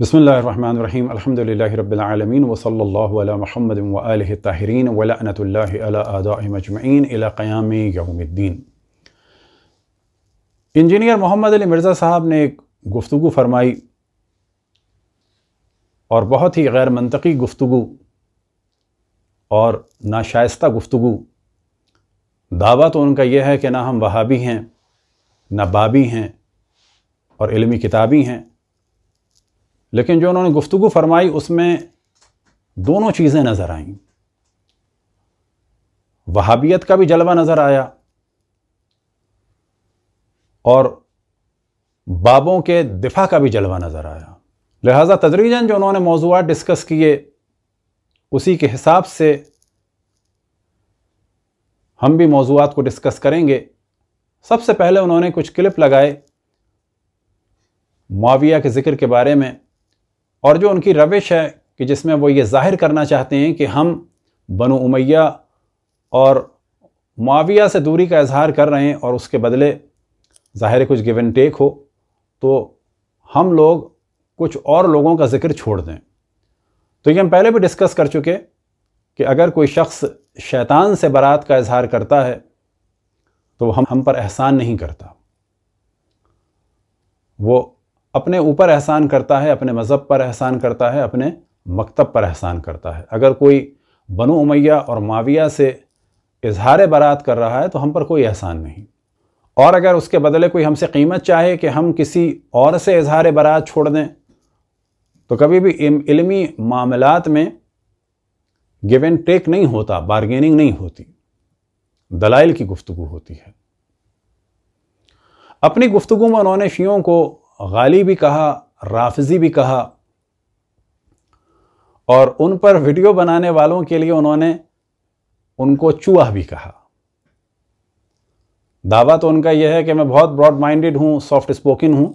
बसमीम अल्हम्दुलिल्लाहि वसल्लल्लाहु महमद व आलिहि क़याम इंजीनियर मोहम्मद अली मिर्ज़ा साहब ने एक गुफ्तु फरमाई और बहुत ही गैर मनतकी गुफ्तु और नाशाइस्ता गुफ्तु दावा तो उनका यह है कि ना हम वहाबी हैं ना बाबी हैं और इलमी किताबी हैं लेकिन जो उन्होंने गुफ्तु फरमाई उसमें दोनों चीज़ें नज़र आईं वहाबियत का भी जलवा नज़र आया और बाबों के दिफा का भी जलवा नज़र आया लिहाजा तदरीजन जो उन्होंने मौजूद डिस्कस किए उसी के हिसाब से हम भी मौजूद को डिस्कस करेंगे सबसे पहले उन्होंने कुछ क्लिप लगाए माविया के ज़िक्र के बारे में और जो उनकी रविश है कि जिसमें वो ये जाहिर करना चाहते हैं कि हम बनो उमैया और माविया से दूरी का इजहार कर रहे हैं और उसके बदले ज़ाहिर कुछ गिव एंड टेक हो तो हम लोग कुछ और लोगों का ज़िक्र छोड़ दें तो ये हम पहले भी डिस्कस कर चुके कि अगर कोई शख्स शैतान से बारात का इजहार करता है तो हम हम पर एहसान नहीं करता वो अपने ऊपर एहसान करता है अपने मज़हब पर एहसान करता है अपने मकतब पर एहसान करता है अगर कोई बनो उमैया और माविया से इजहार बारात कर रहा है तो हम पर कोई एहसान नहीं और अगर उसके बदले कोई हमसे कीमत चाहे कि हम किसी और से इजहार बारात छोड़ दें तो कभी भी इलमी मामलात में गिव एंड टेक नहीं होता बारगेनिंग नहीं होती दलाइल की गुफ्तु होती है अपनी गुफ्तु में उन्होंने शियों को गाली भी कहा राफजी भी कहा और उन पर वीडियो बनाने वालों के लिए उन्होंने उनको चूहा भी कहा दावा तो उनका यह है कि मैं बहुत ब्रॉड माइंडेड हूँ सॉफ्ट स्पोकन हूँ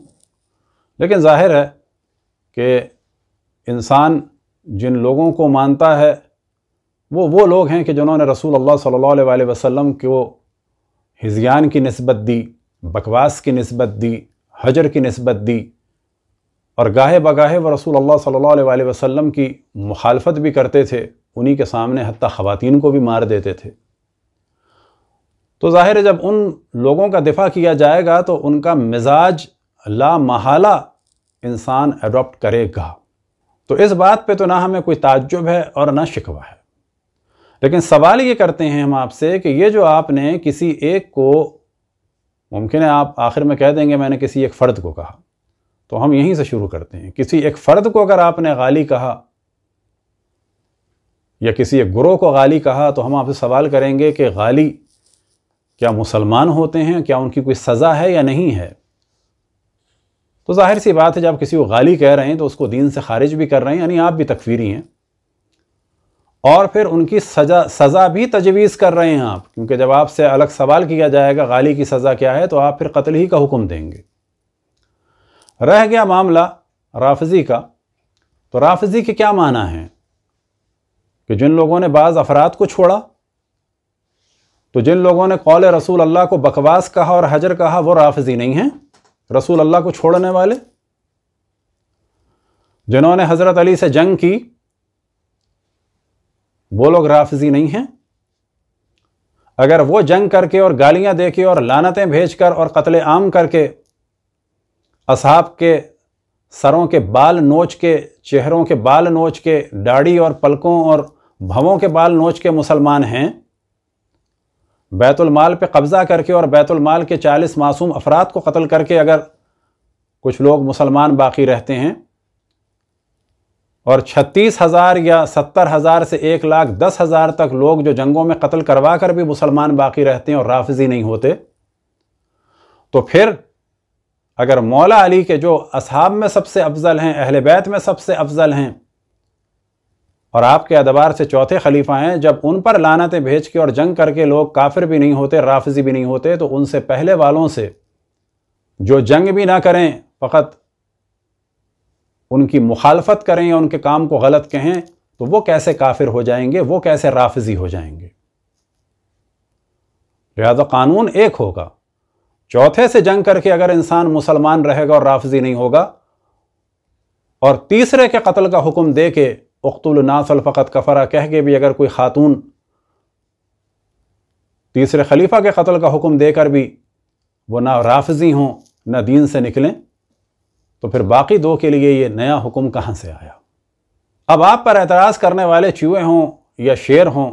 लेकिन जाहिर है कि इंसान जिन लोगों को मानता है वो वो लोग हैं कि जिन्होंने रसूल अल्लाह सल्लल्लाहु अलैहि वसल्लम को हिजियान की नस्बत दी बकवास की नस्बत दी हजर की नस्बत दी और गाहे बगाहे व रसूल अल्लाह सल्लल्लाहु अलैहि वसल्लम की मुखालफत भी करते थे उन्हीं के सामने हती ख़वान को भी मार देते थे तो ज़ाहिर है जब उन लोगों का दिफा किया जाएगा तो उनका मिजाज ला महाला इंसान अडोप्ट करेगा तो इस बात पे तो ना हमें कोई ताज्जुब है और ना शिकवा है लेकिन सवाल ये करते हैं हम आपसे कि ये जो आपने किसी एक को मुमकिन है आप आखिर में कह देंगे मैंने किसी एक फ़र्द को कहा तो हम यहीं से शुरू करते हैं किसी एक फ़र्द को अगर आपने गाली कहा या किसी एक ग्रोह को गाली कहा तो हम आपसे सवाल करेंगे कि गाली क्या मुसलमान होते हैं क्या उनकी कोई सज़ा है या नहीं है तो जाहिर सी बात है जब किसी को गाली कह रहे हैं तो उसको दीन से खारिज भी कर रहे हैं यानी आप भी तकफीरी हैं और फिर उनकी सजा सज़ा भी तजवीज़ कर रहे हैं आप क्योंकि जब आपसे अलग सवाल किया जाएगा गाली की सज़ा क्या है तो आप फिर कत्ल ही का हुक्म देंगे रह गया मामला राफजी का तो राफजी के क्या माना है कि जिन लोगों ने बाज़ अफराद को छोड़ा तो जिन लोगों ने कौल रसूल अल्लाह को बकवास कहा और हजर कहा वो राफजी नहीं हैं रसूल अल्लाह को छोड़ने वाले जिन्होंने हज़रत अली से जंग की वो लोग राफजी नहीं हैं अगर वो जंग करके और गालियां देके और लानतें भेजकर और कत्ल आम करके असहाब के सरों के बाल नोच के चेहरों के बाल नोच के दाढ़ी और पलकों और भवों के बाल नोच के मुसलमान हैं बैतुलमाल पे कब्ज़ा करके और बैतुलमाल के 40 मासूम अफराद को कत्ल करके अगर कुछ लोग मुसलमान बाकी रहते हैं और छत्तीस हज़ार या सत्तर हज़ार से एक लाख दस हज़ार तक लोग जो जंगों में कत्ल करवा कर भी मुसलमान बाकी रहते हैं और राफजी नहीं होते तो फिर अगर मौला अली के जो असहाब में सबसे अफजल हैं अहल बैत में सबसे अफजल हैं और आपके अदबार से चौथे खलीफा हैं जब उन पर लानतें भेज के और जंग करके लोग काफिर भी नहीं होते राफजी भी नहीं होते तो उनसे पहले वालों से जो जंग भी ना करें फ़कत उनकी मुखालफत करें या उनके काम को गलत कहें तो वो कैसे काफिर हो जाएंगे वो कैसे राफजी हो जाएंगे लिहाजा कानून एक होगा चौथे से जंग करके अगर इंसान मुसलमान रहेगा और राफजी नहीं होगा और तीसरे के कत्ल का हुक्म दे के उख्तुल नासल फ़कत कफरा कह के भी अगर कोई ख़ातून तीसरे खलीफा के कत्ल का हुक्म देकर भी वो ना राफजी हों ना दीन से निकलें तो फिर बाकी दो के लिए ये नया हुक्म कहाँ से आया अब आप पर एतराज़ करने वाले चूहे हों या शेर हों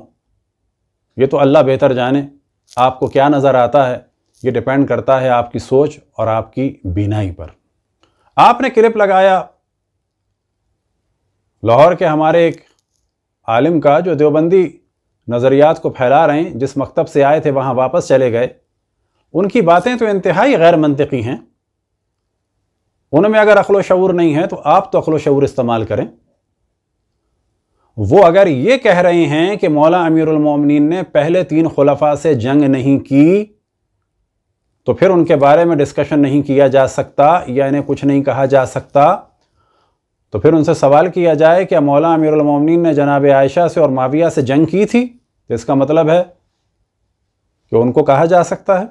ये तो अल्लाह बेहतर जाने आपको क्या नज़र आता है ये डिपेंड करता है आपकी सोच और आपकी बीनाई पर आपने क्लिप लगाया लाहौर के हमारे एक आलिम का जो देवबंदी नज़रियात को फैला रहे हैं जिस मकतब से आए थे वहाँ वापस चले गए उनकी बातें तो इंतहाई गैर मंतकी हैं उनमें अगर अखलो शूर नहीं है तो आप तो अखलो शूर इस्तेमाल करें वो अगर ये कह रहे हैं कि मौला अमीरमिन ने पहले तीन खुलफा से जंग नहीं की तो फिर उनके बारे में डिस्कशन नहीं किया जा सकता या इन्हें कुछ नहीं कहा जा सकता तो फिर उनसे सवाल किया जाए कि मौला अमीरमिन ने जनाब आयशा से और माविया से जंग की थी तो इसका मतलब है कि उनको कहा जा सकता है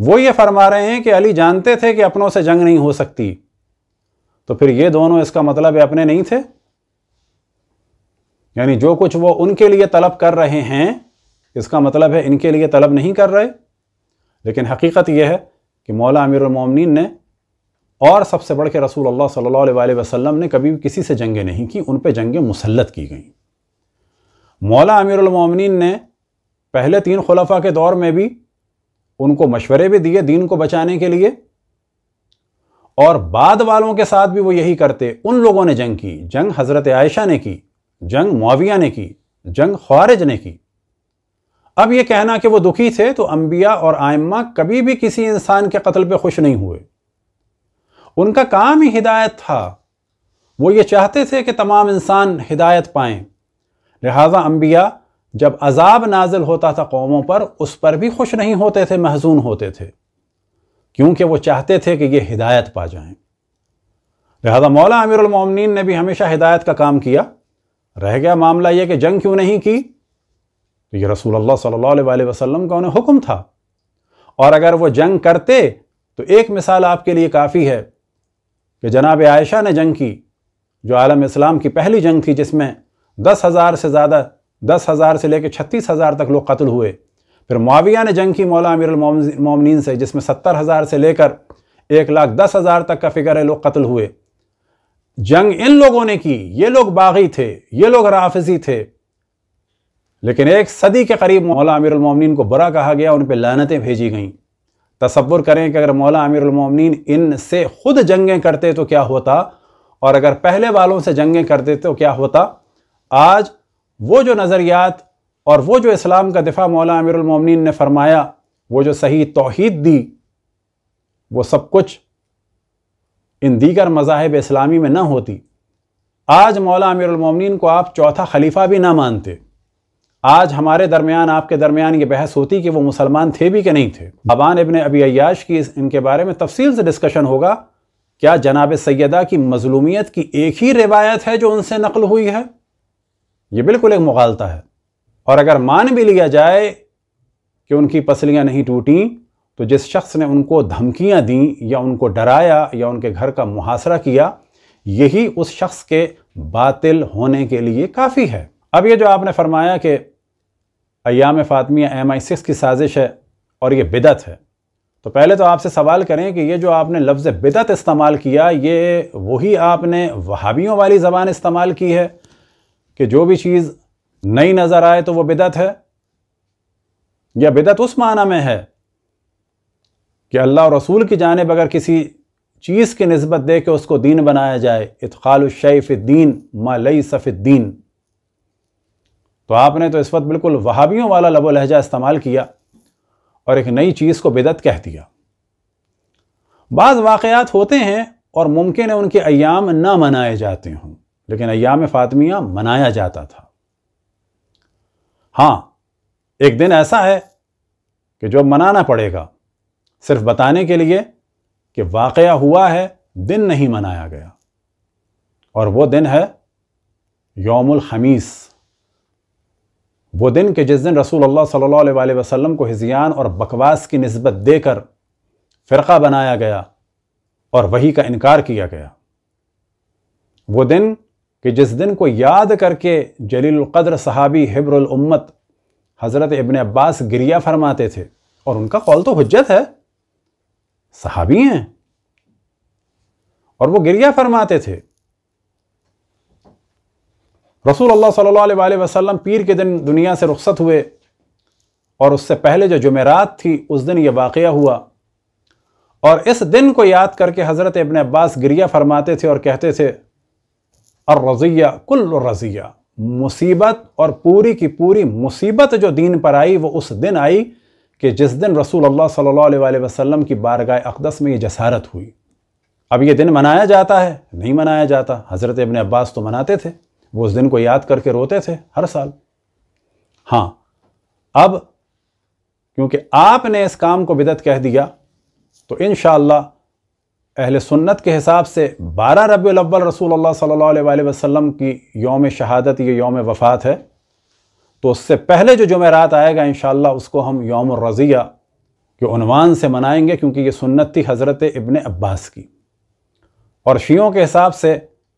वो ये फरमा रहे हैं कि अली जानते थे कि अपनों से जंग नहीं हो सकती तो फिर ये दोनों इसका मतलब है अपने नहीं थे यानी जो कुछ वो उनके लिए तलब कर रहे हैं इसका मतलब है इनके लिए तलब नहीं कर रहे लेकिन हकीकत यह है कि मौला अमीरमिन ने और सबसे बढ़ के रसूल अल्लाह सल्लल्लाहु अलैहि वसल्लम ने कभी भी किसी से जंगें नहीं की उन पर जंगें मुसलत की गई मौला अमीरमिन ने पहले तीन खलफा के दौर में भी उनको मशवरे भी दिए दीन को बचाने के लिए और बाद वालों के साथ भी वो यही करते उन लोगों ने जंग की जंग हज़रत आयशा ने की जंग मुआविया ने की जंग खारिज ने की अब ये कहना कि वो दुखी थे तो अंबिया और आयमा कभी भी किसी इंसान के कत्ल पे खुश नहीं हुए उनका काम ही हिदायत था वो ये चाहते थे कि तमाम इंसान हिदायत पाएं लिहाजा अंबिया जब अजाब नाजिल होता था कौमों पर उस पर भी खुश नहीं होते थे महजून होते थे क्योंकि वो चाहते थे कि ये हिदायत पा जाएं लिहाजा मौला अमीरमिन ने भी हमेशा हिदायत का काम किया रह गया मामला यह कि जंग क्यों नहीं की तो ये रसूल अल्लाह सल्लल्लाहु अलैहि वसल्लम का उन्हें हुक्म था और अगर वो जंग करते तो एक मिसाल आपके लिए काफ़ी है कि जनाब आयशा ने जंग की जो आलम इस्लाम की पहली जंग थी जिसमें दस हज़ार से ज़्यादा दस हज़ार से लेकर छत्तीस हज़ार तक लोग कत्ल हुए फिर माविया ने जंग की मौला अमीर मोमिन से जिसमें सत्तर हज़ार से लेकर एक लाख दस हज़ार तक का फिक्र है लोग कत्ल हुए जंग इन लोगों ने की ये लोग बागी थे ये लोग राफजी थे लेकिन एक सदी के करीब मौला अमीर अमीरमिन को बुरा कहा गया उन पर लानतें भेजी गईं तस्वुर करें कि अगर मौला अमीर अमीरमिन इन से खुद जंगें करते तो क्या होता और अगर पहले वालों से जंगें करते तो क्या होता आज वो जो नज़रियात और वो जो इस्लाम का दिफा मौला अमीरमिन ने फरमाया वो जो सही तोहद दी वो सब कुछ इन दीगर मजाहब इस्लामी में ना होती आज मौला अमीरमिन को आप चौथा खलीफा भी ना मानते आज हमारे दरमियान आपके दरमियान ये बहस होती कि वो मुसलमान थे भी कि नहीं थे अबान इबन अबी अयाश की इनके बारे में तफसील से डिस्कशन होगा क्या जनाब सैदा की मजलूमियत की एक ही रिवायत है जो उनसे नकल हुई है ये बिल्कुल एक मुगालता है और अगर मान भी लिया जाए कि उनकी पसलियाँ नहीं टूटी तो जिस शख्स ने उनको धमकियाँ दी या उनको डराया या उनके घर का मुहासरा किया यही उस शख्स के बातिल होने के लिए काफ़ी है अब ये जो आपने फरमाया कि अयाम फ़ातमिया एम आई सिक्स की साजिश है और ये बिदत है तो पहले तो आपसे सवाल करें कि ये जो आपने लफ्ज़ बिदत इस्तेमाल किया ये वही आपने वहावियों वाली ज़बान इस्तेमाल की है कि जो भी चीज़ नई नज़र आए तो वह बिदत है या बिदत उस माना में है कि अल्लाह और रसूल की जानब अगर किसी चीज़ की नस्बत दे के उसको दीन बनाया जाए इतखालशैफ़ीन मलई दीन तो आपने तो इस वक्त बिल्कुल वहाबियों वाला लबो लहजा इस्तेमाल किया और एक नई चीज़ को बिदत कह दिया बाज़ वाक़ात होते हैं और मुमकिन है उनके अयाम ना मनाए जाते हों लेकिन अयाम फातमिया मनाया जाता था हाँ एक दिन ऐसा है कि जो मनाना पड़ेगा सिर्फ बताने के लिए कि वाकया हुआ है दिन नहीं मनाया गया और वो दिन है योमुल हमीस वो दिन के जिस दिन रसूल अल्लाह सल्लल्लाहु अलैहि वसल्लम को हिजियान और बकवास की नस्बत देकर फ़िरका बनाया गया और वही का इनकार किया गया वो दिन कि जिस दिन को याद करके जलीलक़द्र सहाबी हिब्रम्मत हज़रत इबन अब्बास गिरिया फरमाते थे और उनका कौल तो हजत है सहाबी हैं और वो गिरिया फरमाते थे रसूल अल्लाह सल्लल्लाहु अलैहि वसल्लम पीर के दिन दुनिया से रुखसत हुए और उससे पहले जो जुमेरात थी उस दिन यह वाक़ हुआ और इस दिन को याद करके हज़रत इबन अब्बास गिरिया फरमाते थे और कहते थे और रज़िया कुल रज़िया मुसीबत और पूरी की पूरी मुसीबत जो दीन पर आई वो उस दिन आई कि जिस दिन रसूल अल्लाह सल्लल्लाहु अलैहि वसल्लम की बारगाह अकदस में ये जसारत हुई अब ये दिन मनाया जाता है नहीं मनाया जाता हज़रत इबन अब्बास तो मनाते थे वो उस दिन को याद करके रोते थे हर साल हाँ अब क्योंकि आपने इस काम को बिदत कह दिया तो इन अहल सुन्नत के हिसाब से बारह रबी अव्वल रसूल अल्लाह सल्लल्लाहु वसल्लम की योम शहादत ये योम वफ़ात है तो उससे पहले जो जमेरात आएगा इन उसको हम योम रज़िया के उनवान से मनाएंगे क्योंकि ये सुन्नत थी हज़रत इबन अब्बास की और शीयों के हिसाब से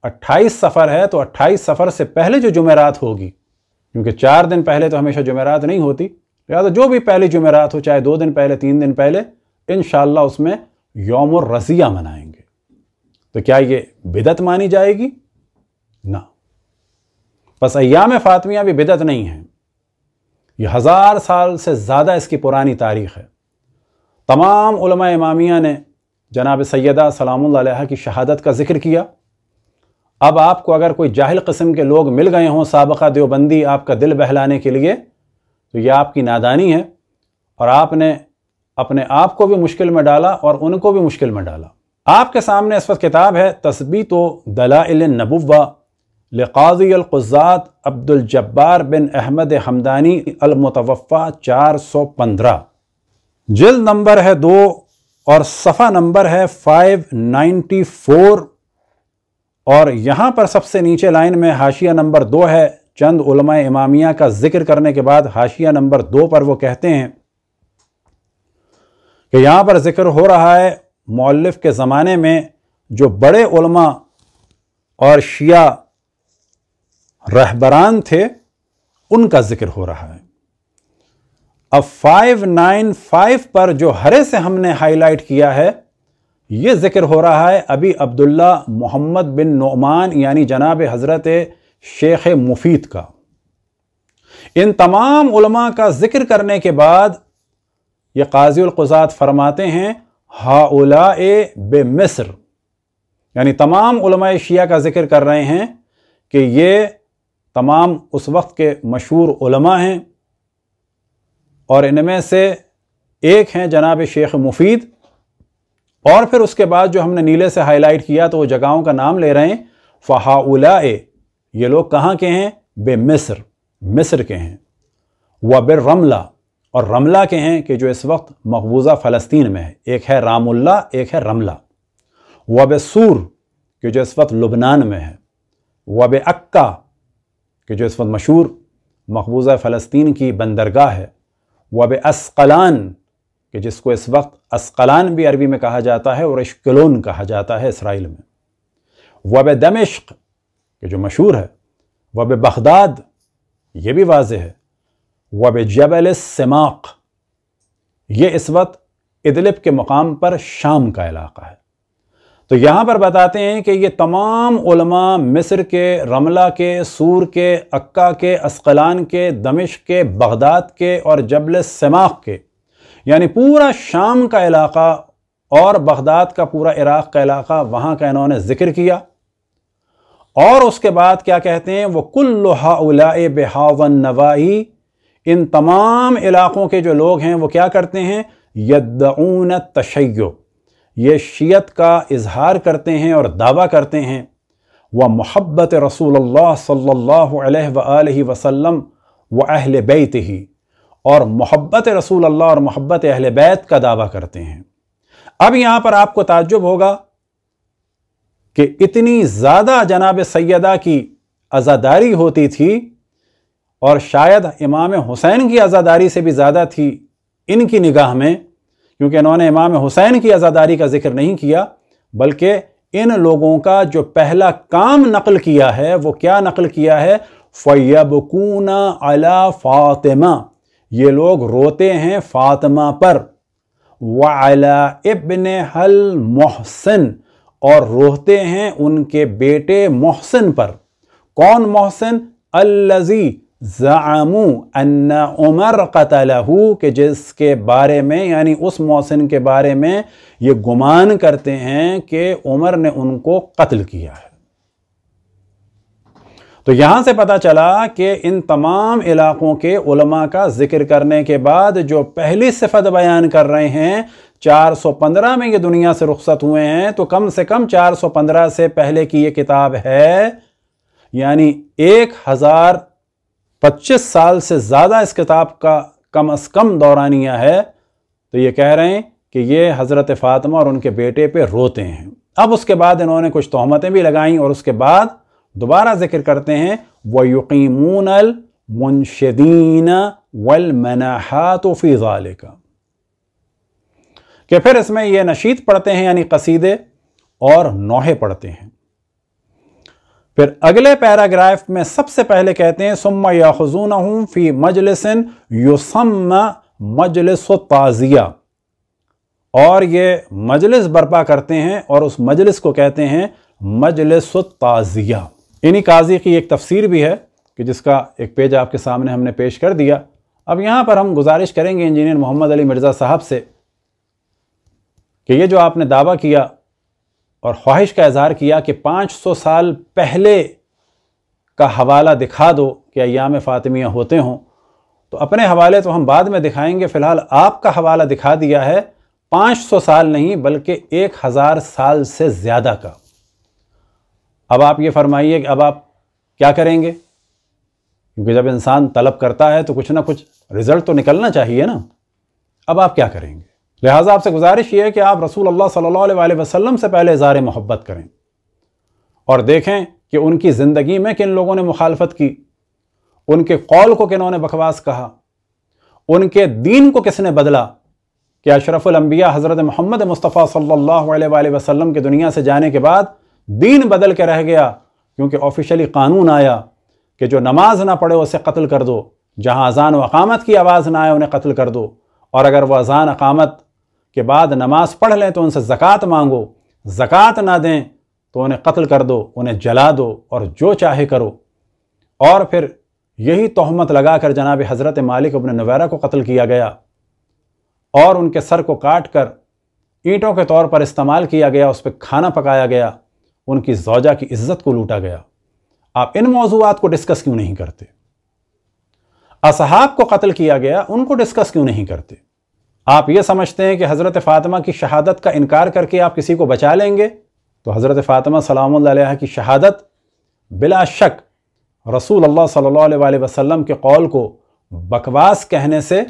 28 सफ़र है तो 28 सफ़र से पहले जो जमेरात होगी क्योंकि चार दिन पहले तो हमेशा जमेरात नहीं होती या तो जो भी पहले जमेरात हो चाहे दो दिन पहले तीन दिन पहले इन उसमें योम रसिया मनाएंगे तो क्या ये बिदत मानी जाएगी ना बस अयाम फातमिया भी बिदत नहीं है ये हज़ार साल से ज़्यादा इसकी पुरानी तारीख़ है तमाम उलमा इमामिया ने जनाब सैदा सलाम की शहादत का ज़िक्र किया अब आपको अगर कोई जाहिल कस्म के लोग मिल गए हों सबका देवबंदी आपका दिल बहलाने के लिए तो यह आपकी नादानी है और आपने अपने आप को भी मुश्किल में डाला और उनको भी मुश्किल में डाला आपके सामने इस वक्त किताब है तस्बी दलाइल नबुवा लकाजी अलकुज़ात अब्दुलजब्बार बिन अहमद हमदानी अलमतवफ़ा चार सौ पंद्रह जल्द नंबर है दो और सफ़ा नंबर है फाइव नाइन्टी फोर और यहाँ पर सबसे नीचे लाइन में हाशिया नंबर दो है चंद उलमा इमामिया का जिक्र करने के बाद हाशिया नंबर दो पर वो कहते हैं कि यहाँ पर जिक्र हो रहा है मौलफ के ज़माने में जो बड़े उलमा और शिया रहबरान थे उनका जिक्र हो रहा है अब 595 पर जो हरे से हमने हाईलाइट किया है ये जिक्र हो रहा है अभी अब्दुल्ला मोहम्मद बिन नोमान यानी जनाब हज़रत शेख मुफीद का इन तमाम उलमा का जिक्र करने के बाद ये काजीज़ात फरमाते हैं हाउला बे मिस्र यानी तमाम शिया का जिक्र कर रहे हैं कि ये तमाम उस वक्त के मशहूर उलमा हैं और इनमें से एक हैं जनाब शेख मुफीद और फिर उसके बाद जो हमने नीले से हाईलाइट किया तो वो जगहों का नाम ले रहे हैं फ़हाउला ये लोग कहाँ के हैं बे मिस्र मिस्र के हैं वबिर रमला और रमला के हैं कि जो इस वक्त मकबूजा फ़लस्तीन में है एक है रामुल्ला एक है रमला वब सूर कि जो इस वक्त लुबनान में है वब अक्का के जो इस वक्त मशहूर मकबूजा फ़लस्तीन की बंदरगाह है वब असकलान के जिसको इस वक्त असकलान भी अरबी में कहा जाता है और इश्कलोन कहा जाता है इसराइल में वब दमिश्क के जो मशहूर है वब बगदाद ये भी वाज है वब जबल समाक ये इस वक्त इदलिब के मुकाम पर शाम का इलाका है तो यहाँ पर बताते हैं कि ये तमाम उलमा मिस्र के रमला के सूर के अक्का के अस्कलान के दमिश के बगदाद के और जबल समाक के यानी पूरा शाम का इलाका और बगदाद का पूरा इराक़ का इलाका वहाँ का इन्होंने ज़िक्र किया और उसके बाद क्या कहते हैं वो कुल्लुहा उलाए बेहावन नवाई इन तमाम इलाक़ों के जो लोग हैं वो क्या करते हैं यदून तशैय ये शीयत का इजहार करते हैं और दावा करते हैं व मोहब्बत रसूल सल्ला वसम व अहल बैत ही और मोहब्बत रसूल अल्लाह और मोहब्बत अहल बैत का दावा करते हैं अब यहाँ पर आपको ताज्जुब होगा कि इतनी ज़्यादा जनाब सैदा की आज़ादारी होती थी और शायद इमाम हुसैन की आज़ादारी से भी ज़्यादा थी इनकी निगाह में क्योंकि इन्होंने इमाम हुसैन की आज़ादारी का जिक्र नहीं किया बल्कि इन लोगों का जो पहला काम नकल किया है वो क्या नकल किया है फ़ैबकूना अला फ़ातिमा ये लोग रोते हैं फ़ातिमा पर वाला इबन हल मोहसिन और रोते हैं उनके बेटे मोहसिन पर कौन मोहसिन अल्लज़ी ज़ामू अन्ना उमर कतलहू के जिसके बारे में यानी उस मौसन के बारे में ये गुमान करते हैं कि उमर ने उनको कत्ल किया है तो यहाँ से पता चला कि इन तमाम इलाक़ों के उलमा का जिक्र करने के बाद जो पहली सिफत बयान कर रहे हैं 415 में ये दुनिया से रुखसत हुए हैं तो कम से कम 415 से पहले की ये किताब है यानी एक हज़ार पच्चीस साल से ज़्यादा इस किताब का कम अज़ कम दौरानिया है तो ये कह रहे हैं कि ये हज़रत फातमा और उनके बेटे पे रोते हैं अब उसके बाद इन्होंने कुछ तहमतें भी लगाईं और उसके बाद दोबारा जिक्र करते हैं व यकीमून मुनशदीन वल मनाहात फ़ी कि फिर इसमें ये नशीद पढ़ते हैं यानी कसीदे और नौहे पढ़ते हैं फिर अगले पैराग्राफ में सबसे पहले कहते हैं सुम या फी मजलसन युसम मजलिस ताज़िया और ये मजलिस बर्पा करते हैं और उस मजलिस को कहते हैं मजलिस ताज़िया इन्हीं काजी की एक तफसीर भी है कि जिसका एक पेज आपके सामने हमने पेश कर दिया अब यहां पर हम गुजारिश करेंगे इंजीनियर मोहम्मद अली मिर्ज़ा साहब से कि ये जो आपने दावा किया और ख्वाहिश का इजहार किया कि 500 साल पहले का हवाला दिखा दो कि अयाम फ़ातमिया होते हों तो अपने हवाले तो हम बाद में दिखाएंगे फ़िलहाल आपका हवाला दिखा दिया है 500 साल नहीं बल्कि 1000 साल से ज़्यादा का अब आप ये फरमाइए कि अब आप क्या करेंगे क्योंकि जब इंसान तलब करता है तो कुछ ना कुछ रिज़ल्ट तो निकलना चाहिए ना अब आप क्या करेंगे लिहाजा आपसे गुजारिश ये है कि आप रसूल अल्लाह सल्लल्लाहु अलैहि वसल्लम से पहले इज़हार मोहब्बत करें और देखें कि उनकी ज़िंदगी में किन लोगों ने मुखालफत की उनके कौल को किन्होंने बकवास कहा उनके दीन को किसने बदला कि अशरफुलंबिया हज़रत मोहम्मद मुस्तफ़ा सल्लल्लाहु अलैहि वसल्लम के दुनिया से जाने के बाद दीन बदल के रह गया क्योंकि ऑफिशली कानून आया कि जो नमाज ना पढ़े उसे कत्ल कर दो जहाँ अजान व अकामत की आवाज़ ना आए उन्हें कत्ल कर दो और अगर वह अजान अकामत के बाद नमाज पढ़ लें तो उनसे ज़क़़त मांगो ज़क़़त ना दें तो उन्हें कत्ल कर दो उन्हें जला दो और जो चाहे करो और फिर यही तहमत लगाकर जनाब हज़रत मालिक अपने नवैरा को कत्ल किया गया और उनके सर को काट कर ईंटों के तौर पर इस्तेमाल किया गया उस पर खाना पकाया गया उनकी जौजा की इज्जत को लूटा गया आप इन मौजूद को डिस्कस क्यों नहीं करते असहाब को कत्ल किया गया उनको डिस्कस क्यों नहीं करते आप ये समझते हैं कि हज़रत फ़ातिमा की शहादत का इनकार करके आप किसी को बचा लेंगे तो हज़रत फ़ातिमा सलाम की शहादत बिला शक रसूल अल्लाह सल्लल्लाहु अलैहि वसल्लम के कौल को बकवास कहने से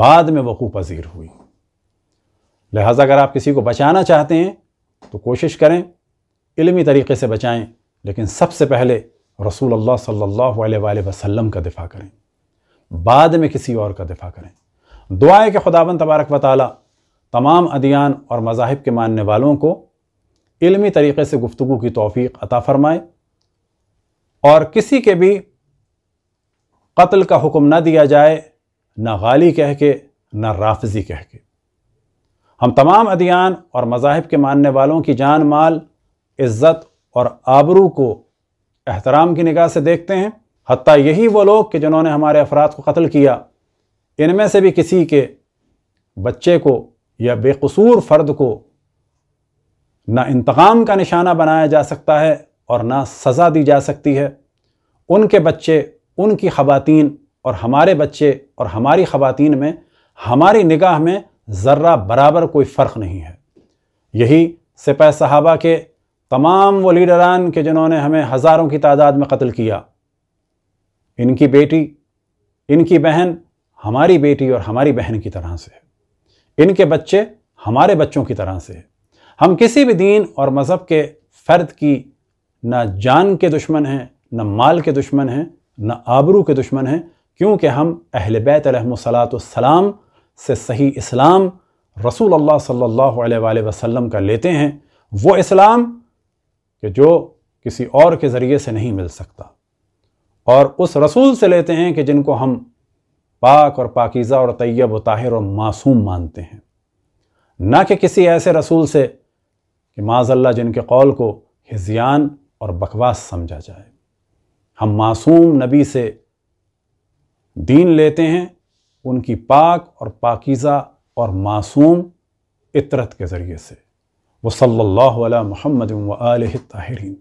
बाद में वकू पजीर हुई लिहाजा अगर आप किसी को बचाना चाहते हैं तो कोशिश करें इलमी तरीके से बचाएं लेकिन सबसे पहले रसूल अल्लाह सल्लल्लाहु अलैहि वसल्लम का दिफा करें बाद में किसी और का दिफा करें दुआए के खुदाबंद तबारक व ताली तमाम अदियान और मज़ाहब के मानने वालों को इलमी तरीक़े से गुफ्तु की तोफ़ी अता फ़रमाए और किसी के भी कत्ल का हुक्म ना दिया जाए ना गाली कह के ना राफजी कह के हम तमाम अदियान और मज़ाहब के मानने वालों की जान माल इज़्ज़त और आबरू को एहतराम की निगाह से देखते हैं हती यही वो लोग कि जिन्होंने हमारे अफराद को कत्ल किया इनमें से भी किसी के बच्चे को या बेकसूर फ़र्द को ना इंतकाम का निशाना बनाया जा सकता है और ना सज़ा दी जा सकती है उनके बच्चे उनकी ख़वातीन और हमारे बच्चे और हमारी ख़वातीन में हमारी निगाह में ज़र्रा बराबर कोई फ़र्क नहीं है यही सिपह सहाबा के तमाम वो लीडरान के जिन्होंने हमें हज़ारों की तादाद में कत्ल किया इनकी बेटी इनकी बहन हमारी बेटी और हमारी बहन की तरह से है इनके बच्चे हमारे बच्चों की तरह से है हम किसी भी दीन और मज़हब के फ़र्द की ना जान के दुश्मन हैं न माल के दुश्मन हैं न आबरू के दुश्मन हैं क्योंकि हम अहल बैतलमसलाम से सही इस्लाम रसूल अल्लाह सल्लल्लाहु अलैहि वसल्लम का लेते हैं वो इस्लाम कि जो किसी और के ज़रिए से नहीं मिल सकता और उस रसूल से लेते हैं कि जिनको हम पाक और पाकिज़ा और तैयब व ताहिर और मासूम मानते हैं ना कि किसी ऐसे रसूल से कि माजल्ला जिनके कौल को हिजियान और बकवास समझा जाए हम मासूम नबी से दीन लेते हैं उनकी पाक और पाकिज़ा और मासूम इतरत के ज़रिए से वो सल्लल्लाहु अलैहि मोहम्मद व आलिहि ताहिरीन